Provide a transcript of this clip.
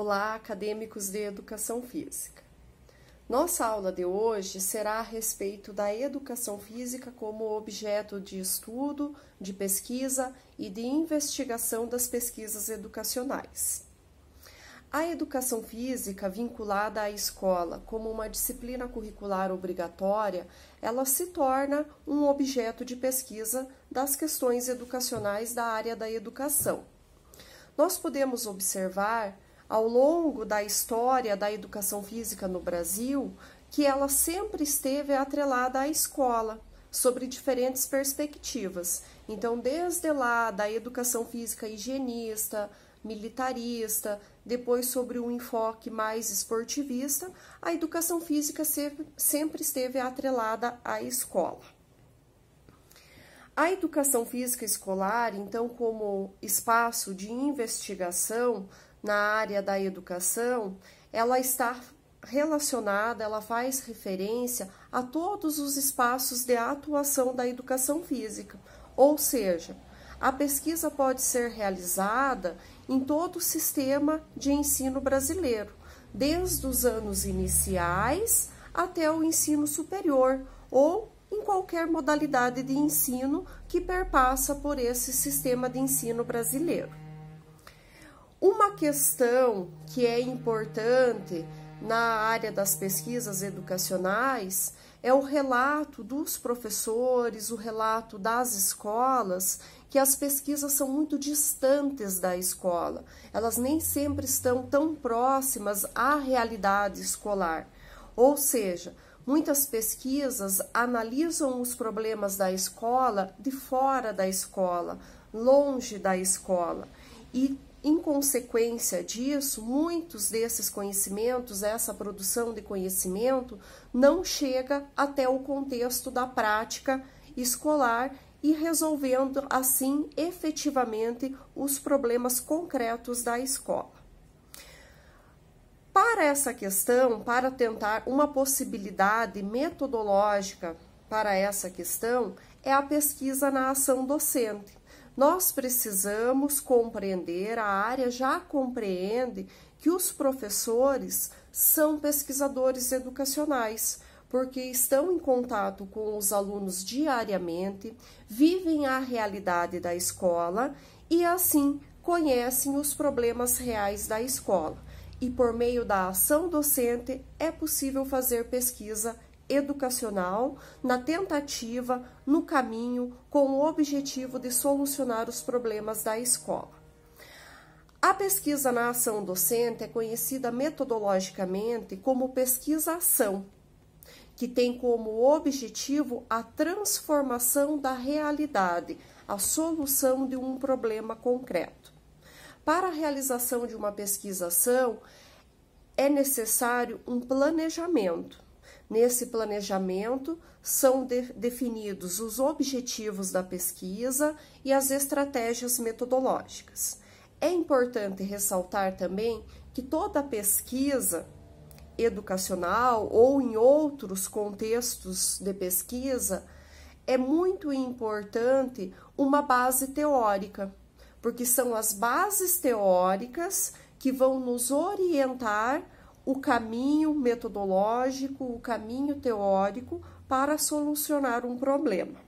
Olá, acadêmicos de educação física. Nossa aula de hoje será a respeito da educação física como objeto de estudo, de pesquisa e de investigação das pesquisas educacionais. A educação física vinculada à escola como uma disciplina curricular obrigatória, ela se torna um objeto de pesquisa das questões educacionais da área da educação. Nós podemos observar ao longo da história da educação física no Brasil que ela sempre esteve atrelada à escola, sobre diferentes perspectivas. Então, desde lá da educação física higienista, militarista, depois sobre um enfoque mais esportivista, a educação física sempre esteve atrelada à escola. A educação física escolar, então, como espaço de investigação na área da educação, ela está relacionada, ela faz referência a todos os espaços de atuação da educação física, ou seja, a pesquisa pode ser realizada em todo o sistema de ensino brasileiro, desde os anos iniciais até o ensino superior ou em qualquer modalidade de ensino que perpassa por esse sistema de ensino brasileiro. Uma questão que é importante na área das pesquisas educacionais é o relato dos professores, o relato das escolas, que as pesquisas são muito distantes da escola, elas nem sempre estão tão próximas à realidade escolar. Ou seja, muitas pesquisas analisam os problemas da escola de fora da escola, longe da escola. E em consequência disso, muitos desses conhecimentos, essa produção de conhecimento, não chega até o contexto da prática escolar e resolvendo assim efetivamente os problemas concretos da escola. Para essa questão, para tentar uma possibilidade metodológica para essa questão, é a pesquisa na ação docente nós precisamos compreender, a área já compreende que os professores são pesquisadores educacionais, porque estão em contato com os alunos diariamente, vivem a realidade da escola e assim conhecem os problemas reais da escola. E por meio da ação docente é possível fazer pesquisa educacional, na tentativa, no caminho, com o objetivo de solucionar os problemas da escola. A pesquisa na ação docente é conhecida metodologicamente como pesquisa-ação, que tem como objetivo a transformação da realidade, a solução de um problema concreto. Para a realização de uma pesquisa-ação, é necessário um planejamento, Nesse planejamento são de, definidos os objetivos da pesquisa e as estratégias metodológicas. É importante ressaltar também que toda pesquisa educacional ou em outros contextos de pesquisa é muito importante uma base teórica, porque são as bases teóricas que vão nos orientar o caminho metodológico, o caminho teórico para solucionar um problema.